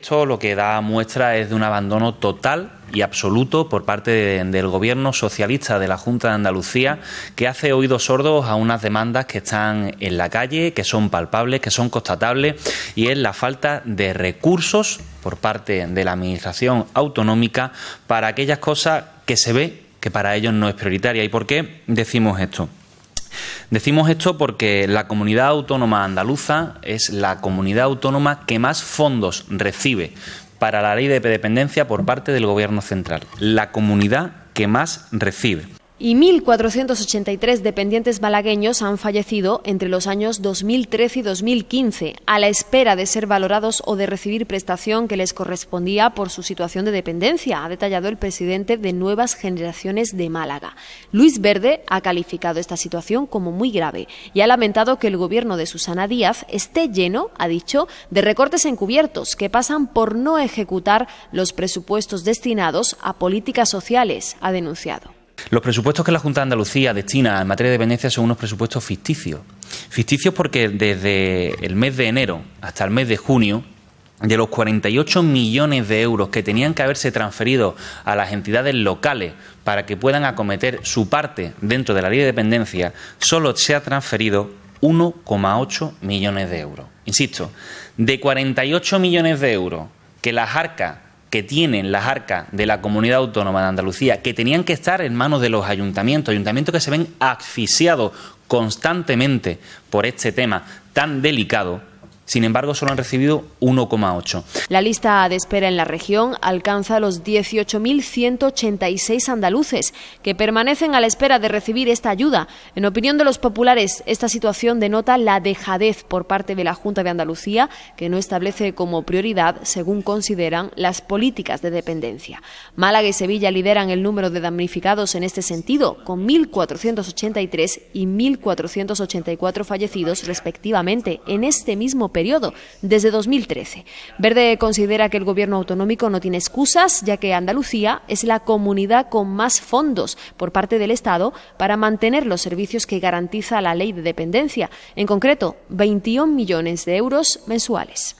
Esto lo que da muestra es de un abandono total y absoluto por parte del gobierno socialista de la Junta de Andalucía, que hace oídos sordos a unas demandas que están en la calle, que son palpables, que son constatables, y es la falta de recursos por parte de la Administración autonómica para aquellas cosas que se ve que para ellos no es prioritaria. ¿Y por qué decimos esto? Decimos esto porque la comunidad autónoma andaluza es la comunidad autónoma que más fondos recibe para la ley de dependencia por parte del Gobierno central. La comunidad que más recibe y 1.483 dependientes malagueños han fallecido entre los años 2013 y 2015 a la espera de ser valorados o de recibir prestación que les correspondía por su situación de dependencia, ha detallado el presidente de Nuevas Generaciones de Málaga. Luis Verde ha calificado esta situación como muy grave y ha lamentado que el gobierno de Susana Díaz esté lleno, ha dicho, de recortes encubiertos que pasan por no ejecutar los presupuestos destinados a políticas sociales, ha denunciado. Los presupuestos que la Junta de Andalucía destina en materia de dependencia son unos presupuestos ficticios. Ficticios porque desde el mes de enero hasta el mes de junio de los 48 millones de euros que tenían que haberse transferido a las entidades locales para que puedan acometer su parte dentro de la ley de dependencia, solo se ha transferido 1,8 millones de euros. Insisto, de 48 millones de euros que las arcas que tienen las arcas de la comunidad autónoma de Andalucía, que tenían que estar en manos de los ayuntamientos, ayuntamientos que se ven asfixiados constantemente por este tema tan delicado, sin embargo, solo han recibido 1,8. La lista de espera en la región alcanza los 18.186 andaluces que permanecen a la espera de recibir esta ayuda. En opinión de los populares, esta situación denota la dejadez por parte de la Junta de Andalucía, que no establece como prioridad, según consideran, las políticas de dependencia. Málaga y Sevilla lideran el número de damnificados en este sentido, con 1.483 y 1.484 fallecidos respectivamente en este mismo periodo, desde 2013. Verde considera que el gobierno autonómico no tiene excusas, ya que Andalucía es la comunidad con más fondos por parte del Estado para mantener los servicios que garantiza la ley de dependencia, en concreto 21 millones de euros mensuales.